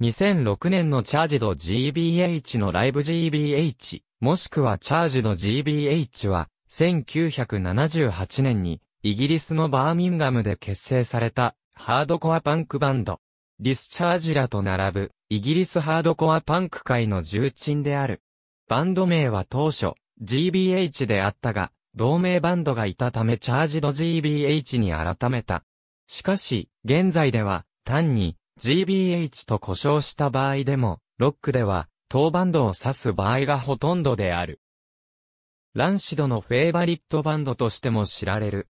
2006年のチャージド GBH のライブ GBH、もしくはチャージド GBH は、1978年に、イギリスのバーミンガムで結成された、ハードコアパンクバンド。ディスチャージラと並ぶ、イギリスハードコアパンク界の重鎮である。バンド名は当初、GBH であったが、同名バンドがいたためチャージド GBH に改めた。しかし、現在では、単に、GBH と呼称した場合でも、ロックでは、当バンドを指す場合がほとんどである。ランシドのフェイバリットバンドとしても知られる。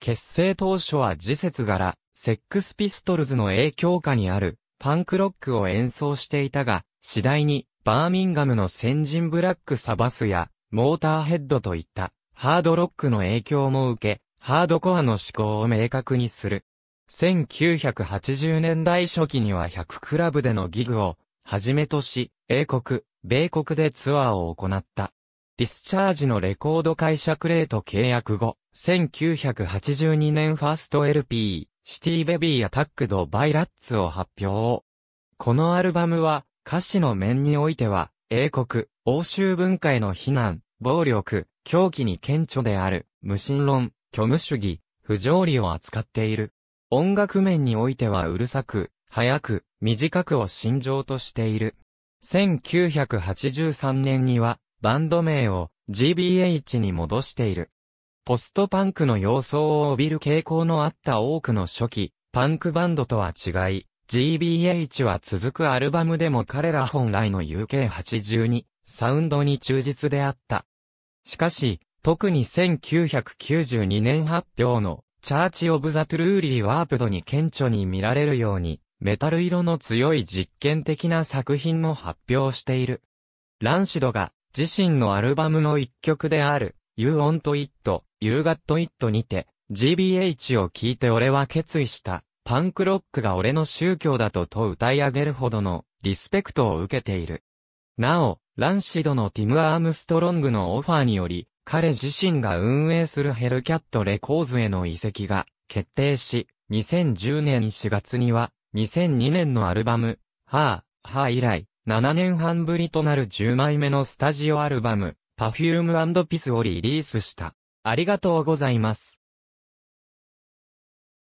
結成当初は時節柄、セックスピストルズの影響下にある、パンクロックを演奏していたが、次第に、バーミンガムの先人ブラックサバスや、モーターヘッドといった、ハードロックの影響も受け、ハードコアの思考を明確にする。1980年代初期には100クラブでのギグを、はじめとし、英国、米国でツアーを行った。ディスチャージのレコード会社クレート契約後、1982年ファースト LP、シティベビーアタックドバイラッツを発表。このアルバムは、歌詞の面においては、英国、欧州文化への非難、暴力、狂気に顕著である、無神論、虚無主義、不条理を扱っている。音楽面においてはうるさく、早く、短くを心情としている。1983年には、バンド名を GBH に戻している。ポストパンクの様相を帯びる傾向のあった多くの初期、パンクバンドとは違い、GBH は続くアルバムでも彼ら本来の UK82 サウンドに忠実であった。しかし、特に1992年発表のチャーチ・オブ・ザ・トゥルーリー・ワープドに顕著に見られるように、メタル色の強い実験的な作品も発表している。ランシドが自身のアルバムの一曲である You Want It, You Got It にて GBH を聴いて俺は決意したパンクロックが俺の宗教だとと歌い上げるほどのリスペクトを受けている。なお、ランシドのティム・アームストロングのオファーにより彼自身が運営するヘルキャットレコーズへの移籍が決定し、2010年4月には、2002年のアルバム、ハー、ハー以来、7年半ぶりとなる10枚目のスタジオアルバム、パフュームピスをリリースした。ありがとうございます。